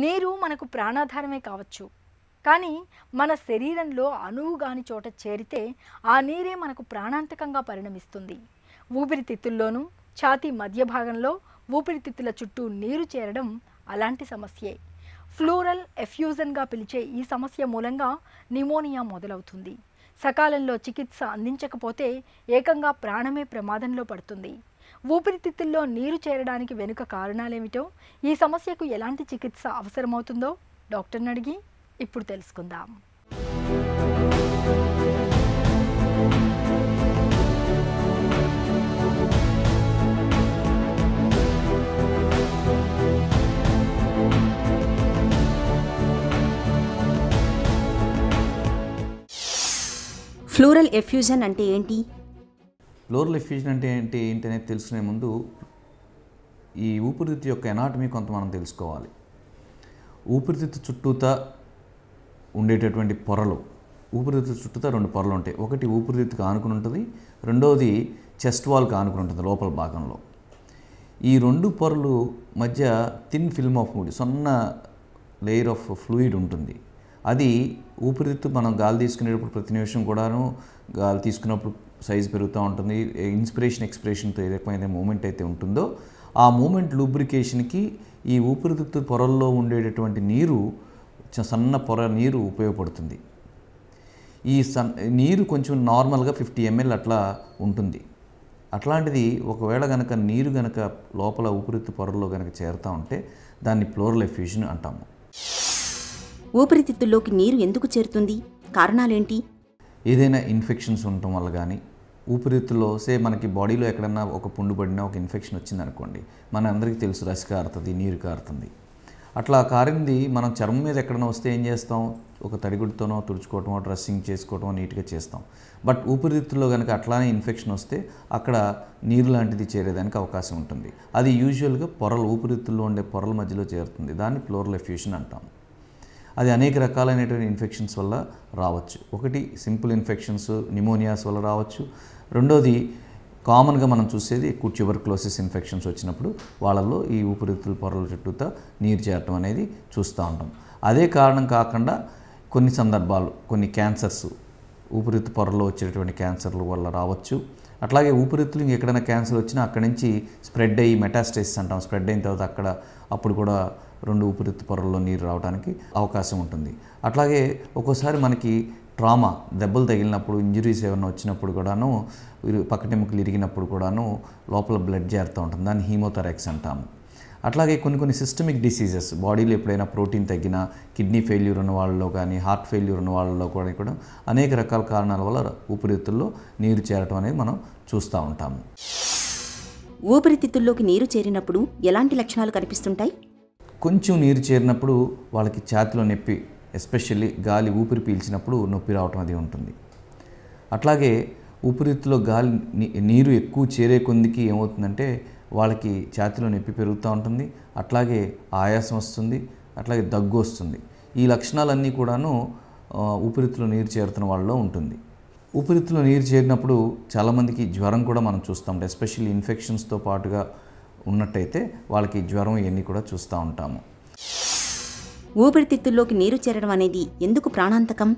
నీరు మనకు ప్రాణాధారమే కావచ్చు కానీ మన శరీరంలో అణువుగాని చోట చేరితే ఆ నీరే మనకు ప్రాణాంతకంగా పరిణమిస్తుంది ఊపిరితిత్తుల్లోనూ ఛాతీ మధ్య భాగంలో ఊపిరితిత్తుల చుట్టూ నీరు చేరడం అలాంటి సమస్యే ఫ్లూరల్ ఎఫ్యూజన్గా పిలిచే ఈ సమస్య మూలంగా నిమోనియా మొదలవుతుంది సకాలంలో చికిత్స అందించకపోతే ఏకంగా ప్రాణమే ప్రమాదంలో పడుతుంది ఊపిరితిత్తుల్లో నీరు చేరడానికి వెనుక కారణాలేమిటో ఈ సమస్యకు ఎలాంటి చికిత్స అవసరమవుతుందో డాక్టర్ని అడిగి ఇప్పుడు తెలుసుకుందాం ఫ్లోరల్ ఎఫ్యూజన్ అంటే ఏంటి లోరల్ ఫ్యూజన్ అంటే ఏంటి ఏంటి అనేది తెలుసుకునే ముందు ఈ ఊపిరితిత్తు యొక్క ఎనాటమీ కొంత మనం తెలుసుకోవాలి ఊపిరితిత్తు చుట్టూత ఉండేటటువంటి పొరలు ఊపిరితిత్తు చుట్టూత రెండు పొరలు ఉంటాయి ఒకటి ఊపిరితిత్తుకు ఆనుకుని ఉంటుంది రెండవది చెస్ట్ వాల్కి ఆనుకుని ఉంటుంది లోపల భాగంలో ఈ రెండు పొరలు మధ్య థిన్ ఫిల్మ్ ఆఫ్ మూడి సొన్న లేయర్ ఆఫ్ ఫ్లూయిడ్ ఉంటుంది అది ఊపిరితిత్తు మనం గాలి తీసుకునేటప్పుడు ప్రతి నిమిషం కూడాను గాలి తీసుకున్నప్పుడు సైజు పెరుగుతూ ఉంటుంది ఇన్స్పిరేషన్ ఎక్స్ప్రెషన్తో ఏ రకమైన మూమెంట్ అయితే ఉంటుందో ఆ మూమెంట్ లూబ్రికేషన్కి ఈ ఊపిరితిత్తు పొరల్లో ఉండేటటువంటి నీరు సన్న పొర నీరు ఉపయోగపడుతుంది ఈ సన్ నీరు కొంచెం నార్మల్గా ఫిఫ్టీ ఎంఎల్ అట్లా ఉంటుంది అట్లాంటిది ఒకవేళ కనుక నీరు కనుక లోపల ఊపిరితిత్తు పొరల్లో కనుక చేరుతూ ఉంటే దాన్ని ఫ్లోరల్ ఎఫ్యూషన్ అంటాము ఊపిరితిత్తుల్లోకి నీరు ఎందుకు చేరుతుంది కారణాలేంటి ఏదైనా ఇన్ఫెక్షన్స్ ఉండటం వల్ల కానీ ఊపిరితిత్తులో సే మనకి బాడీలో ఎక్కడన్నా ఒక పుండు పడినా ఒక ఇన్ఫెక్షన్ వచ్చిందనుకోండి మన అందరికీ తెలుసు రసి కారుతుంది నీరు కారుతుంది అట్లా కారింది మనం చర్మం మీద ఎక్కడన్నా వస్తే ఏం చేస్తాం ఒక తడిగుడితోనో తుడుచుకోవటమో డ్రెస్సింగ్ చేసుకోవటమో నీట్గా చేస్తాం బట్ ఊపిరితిత్తుల్లో కనుక అట్లానే ఇన్ఫెక్షన్ వస్తే అక్కడ నీరు లాంటిది చేరేదానికి అవకాశం ఉంటుంది అది యూజువల్గా పొరలు ఊపిరితిత్తుల్లో ఉండే పొరల మధ్యలో చేరుతుంది దాన్ని ఫ్లోరల్ ఎఫ్యూషన్ అంటాం అది అనేక రకాలైనటువంటి ఇన్ఫెక్షన్స్ వల్ల రావచ్చు ఒకటి సింపుల్ ఇన్ఫెక్షన్స్ నిమోనియాస్ వల్ల రావచ్చు రెండోది కామన్గా మనం చూసేది ఎక్కువ ట్యూబర్క్లోసిస్ ఇన్ఫెక్షన్స్ వచ్చినప్పుడు వాళ్ళల్లో ఈ ఊపిరితిత్తుల పొరల చుట్టూతో నీరు చేరటం అనేది చూస్తూ ఉంటాం అదే కారణం కాకుండా కొన్ని సందర్భాలు కొన్ని క్యాన్సర్స్ ఊపిరితిత్తు పొరల్లో వచ్చేటువంటి క్యాన్సర్ల వల్ల రావచ్చు అట్లాగే ఊపిరితిత్తులు ఎక్కడైనా క్యాన్సర్ వచ్చినా అక్కడి నుంచి స్ప్రెడ్ అయ్యి మెటాస్టైసిస్ అంటాం స్ప్రెడ్ అయిన తర్వాత అక్కడ అప్పుడు కూడా రెండు ఊపిరితిత్తు పొరల్లో నీరు రావడానికి అవకాశం ఉంటుంది అట్లాగే ఒక్కోసారి మనకి ట్రామా దెబ్బలు తగిలినప్పుడు ఇంజరీస్ ఏమైనా వచ్చినప్పుడు కూడాను పక్కటెముకలు ఇరిగినప్పుడు కూడాను లోపల బ్లడ్ చేరుతూ ఉంటుంది దాన్ని హీమోథెరాక్స్ అంటాము అట్లాగే కొన్ని కొన్ని సిస్టమిక్ డిసీజెస్ బాడీలో ఎప్పుడైనా ప్రోటీన్ తగ్గిన కిడ్నీ ఫెయిల్యూర్ ఉన్న వాళ్ళలో కానీ హార్ట్ ఫెయిల్యూర్ ఉన్న వాళ్ళలో కూడా కూడా అనేక రకాల కారణాల వల్ల ఊపిరితిత్తుల్లో నీరు చేరటం అనేది మనం చూస్తూ ఉంటాము ఊపిరితిత్తుల్లోకి నీరు చేరినప్పుడు ఎలాంటి లక్షణాలు కనిపిస్తుంటాయి కొంచెం నీరు చేరినప్పుడు వాళ్ళకి ఛాతిలో నొప్పి ఎస్పెషల్లీ గాలి ఊపిరి పీల్చినప్పుడు నొప్పి రావటం అది ఉంటుంది అట్లాగే ఊపిరితిలో గాలి నీరు ఎక్కువ చేరే కొందికి ఏమవుతుందంటే వాళ్ళకి ఛాతిలో నొప్పి పెరుగుతూ ఉంటుంది అట్లాగే ఆయాసం వస్తుంది అట్లాగే దగ్గు వస్తుంది ఈ లక్షణాలన్నీ కూడాను ఊపిరితిలో నీరు చేరుతున్న వాళ్ళలో ఉంటుంది ఊపిరితిలో నీరు చేరినప్పుడు చాలామందికి జ్వరం కూడా మనం చూస్తాం ఎస్పెషల్లీ ఇన్ఫెక్షన్స్తో పాటుగా ఉన్నట్టయితే వాళ్ళకి జ్వరం ఇవన్నీ కూడా చూస్తూ ఉంటాము ఊపిరితిత్తుల్లోకి నీరు చేరడం అనేది ఎందుకు ప్రాణాంతకం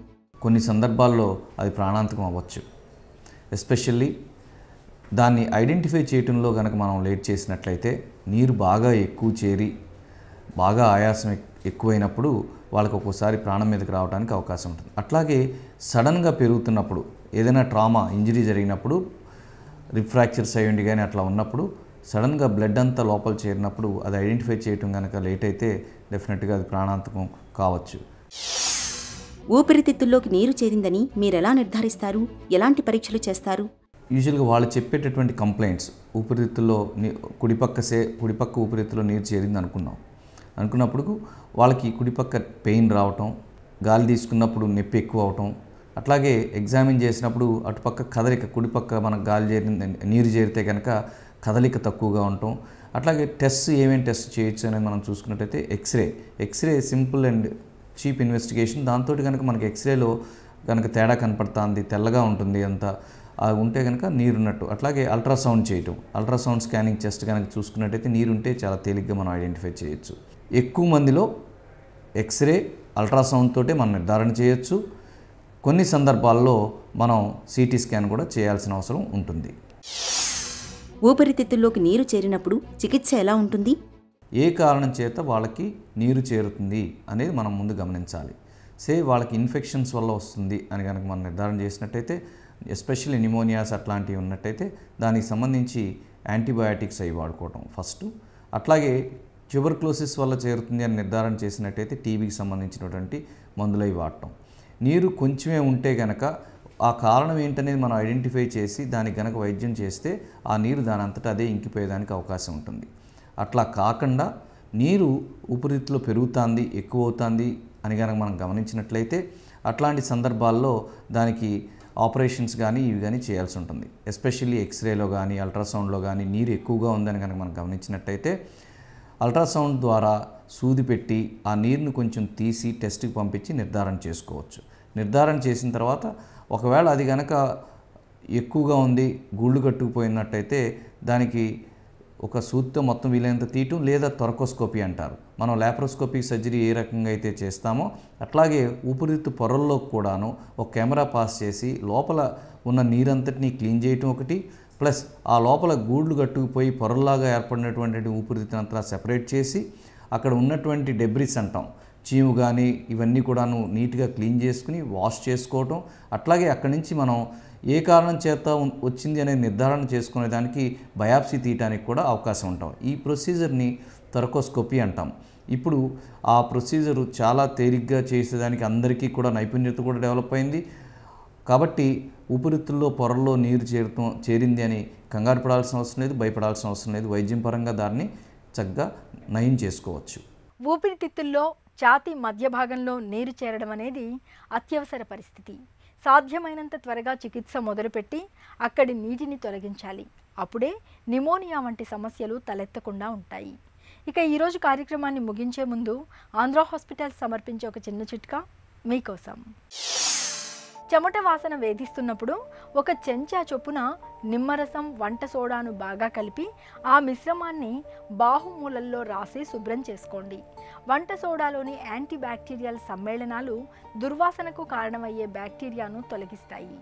కొన్ని సందర్భాల్లో అది ప్రాణాంతకం అవ్వచ్చు ఎస్పెషల్లీ దాన్ని ఐడెంటిఫై చేయటంలో కనుక మనం లేట్ చేసినట్లయితే నీరు బాగా ఎక్కువ చేరి బాగా ఆయాసం ఎక్కువైనప్పుడు వాళ్ళకి ఒక్కోసారి ప్రాణం మీదకి రావడానికి అవకాశం ఉంటుంది అట్లాగే సడన్గా పెరుగుతున్నప్పుడు ఏదైనా ట్రామా ఇంజరీ జరిగినప్పుడు రిఫ్రాక్చర్స్ అయ్యండి కానీ అట్లా ఉన్నప్పుడు సడన్గా బ్లడ్ అంతా లోపల చేరినప్పుడు అది ఐడెంటిఫై చేయటం కనుక లేట్ అయితే డెఫినెట్గా అది ప్రాణాంతకం కావచ్చు ఊపిరితిత్తుల్లోకి నీరు చేరిందని మీరు ఎలా నిర్ధారిస్తారు ఎలాంటి పరీక్షలు చేస్తారు యూజువల్గా వాళ్ళు చెప్పేటటువంటి కంప్లైంట్స్ ఊపిరితిత్తుల్లో కుడిపక్క సే కుడిపక్క ఊపిరితిత్తులో నీరు చేరింది అనుకున్నాం అనుకున్నప్పుడు వాళ్ళకి కుడిపక్క పెయిన్ రావటం గాలి తీసుకున్నప్పుడు నొప్పి ఎక్కువ అవటం అట్లాగే ఎగ్జామిన్ చేసినప్పుడు అటుపక్క కదలిక కుడిపక్క మనకు గాలి చేరింది నీరు చేరితే కనుక కదలిక తక్కువగా ఉండటం అట్లాగే టెస్ట్ ఏమేమి టెస్ట్ చేయొచ్చు అనేది మనం చూసుకున్నట్టయితే X-ray X-ray simple and cheap investigation దాంతో కనుక మనకి ఎక్స్రేలో కనుక తేడా కనపడుతుంది తెల్లగా ఉంటుంది అంతా ఉంటే కనుక నీరున్నట్టు అట్లాగే అల్ట్రాసౌండ్ చేయటం అల్ట్రాసౌండ్ స్కానింగ్ చెస్ట్ కనుక చూసుకున్నట్టయితే నీరుంటే చాలా తేలిగ్గా మనం ఐడెంటిఫై చేయొచ్చు ఎక్కువ మందిలో ఎక్స్రే అల్ట్రాసౌండ్ తోటే మనం నిర్ధారణ చేయొచ్చు కొన్ని సందర్భాల్లో మనం సిటీ స్కాన్ కూడా చేయాల్సిన అవసరం ఉంటుంది ఊపిరితిత్తుల్లోకి నీరు చేరినప్పుడు చికిత్స ఎలా ఉంటుంది ఏ కారణం చేత వాళ్ళకి నీరు చేరుతుంది అనేది మనం ముందు గమనించాలి సే వాళ్ళకి ఇన్ఫెక్షన్స్ వల్ల వస్తుంది అని కనుక మనం నిర్ధారణ చేసినట్టయితే ఎస్పెషల్లీ నిమోనియాస్ అట్లాంటివి ఉన్నట్టయితే దానికి సంబంధించి యాంటీబయాటిక్స్ అవి వాడుకోవటం ఫస్ట్ అట్లాగే ట్యూబర్క్లోసిస్ వల్ల చేరుతుంది అని నిర్ధారణ చేసినట్టయితే టీబీకి సంబంధించినటువంటి మందులవి వాడటం నీరు కొంచెమే ఉంటే గనక ఆ కారణం ఏంటనేది మనం ఐడెంటిఫై చేసి దానికి గనక వైద్యం చేస్తే ఆ నీరు దాని అంతటా అదే ఇంకిపోయేదానికి అవకాశం ఉంటుంది అట్లా కాకుండా నీరు ఉపరితిలో పెరుగుతుంది ఎక్కువ అవుతుంది అని కనుక మనం గమనించినట్లయితే అట్లాంటి సందర్భాల్లో దానికి ఆపరేషన్స్ కానీ ఇవి కానీ చేయాల్సి ఉంటుంది ఎస్పెషల్లీ ఎక్స్రేలో కానీ అల్ట్రాసౌండ్లో కానీ నీరు ఎక్కువగా ఉందని కనుక మనం గమనించినట్టయితే అల్ట్రాసౌండ్ ద్వారా సూది పెట్టి ఆ నీరును కొంచెం తీసి టెస్ట్కి పంపించి నిర్ధారణ చేసుకోవచ్చు నిర్ధారణ చేసిన తర్వాత ఒకవేళ అది కనుక ఎక్కువగా ఉంది గుళ్ళు కట్టుకుపోయినట్టయితే దానికి ఒక సూత్తో మొత్తం వీలైనంత తీయటం లేదా తొరకోస్కోపీ అంటారు మనం లాప్రోస్కోపీ సర్జరీ ఏ రకంగా అయితే చేస్తామో అట్లాగే ఊపిరితిత్తు పొరల్లో కూడాను ఒక కెమెరా పాస్ చేసి లోపల ఉన్న నీరంతటినీ క్లీన్ చేయటం ఒకటి ప్లస్ ఆ లోపల గూళ్ళు కట్టుకుపోయి పొరల్లాగా ఏర్పడినటువంటి ఊపిరితిత్తునంతా సెపరేట్ చేసి అక్కడ ఉన్నటువంటి డెబ్రిస్ అంటాం చీము కానీ ఇవన్నీ కూడాను నీట్గా క్లీన్ చేసుకుని వాష్ చేసుకోవటం అట్లాగే అక్కడి నుంచి మనం ఏ కారణం చేత వచ్చింది అనే నిర్ధారణ చేసుకునే దానికి బయాప్సీ తీయటానికి కూడా అవకాశం ఉంటాం ఈ ప్రొసీజర్ని తరకోస్కోపీ అంటాం ఇప్పుడు ఆ ప్రొసీజర్ చాలా తేలిగ్గా చేసేదానికి అందరికీ కూడా నైపుణ్యత కూడా డెవలప్ అయింది కాబట్టి ఉపరితుల్లో పొరల్లో నీరు చేరుతూ చేరింది అని కంగారు పడాల్సిన అవసరం లేదు భయపడాల్సిన అవసరం లేదు వైద్యం పరంగా దాన్ని చక్కగా నయం చేసుకోవచ్చు ఊపిరితిత్తుల్లో ఛాతీ మధ్య భాగంలో నీరు చేరడం అనేది అత్యవసర పరిస్థితి సాధ్యమైనంత త్వరగా చికిత్స మొదలుపెట్టి అక్కడి నీటిని తొలగించాలి అప్పుడే నిమోనియా వంటి సమస్యలు తలెత్తకుండా ఉంటాయి ఇక ఈరోజు కార్యక్రమాన్ని ముగించే ముందు ఆంధ్ర హాస్పిటల్ సమర్పించే ఒక చిన్న చిట్కా మీకోసం చెమట వాసన వేధిస్తున్నప్పుడు ఒక చెంచా చొప్పున నిమ్మరసం వంట సోడాను బాగా కలిపి ఆ మిశ్రమాన్ని బాహుమూలల్లో రాసి శుభ్రం చేసుకోండి వంట సోడాలోని యాంటీబ్యాక్టీరియల్ సమ్మేళనాలు దుర్వాసనకు కారణమయ్యే బ్యాక్టీరియాను తొలగిస్తాయి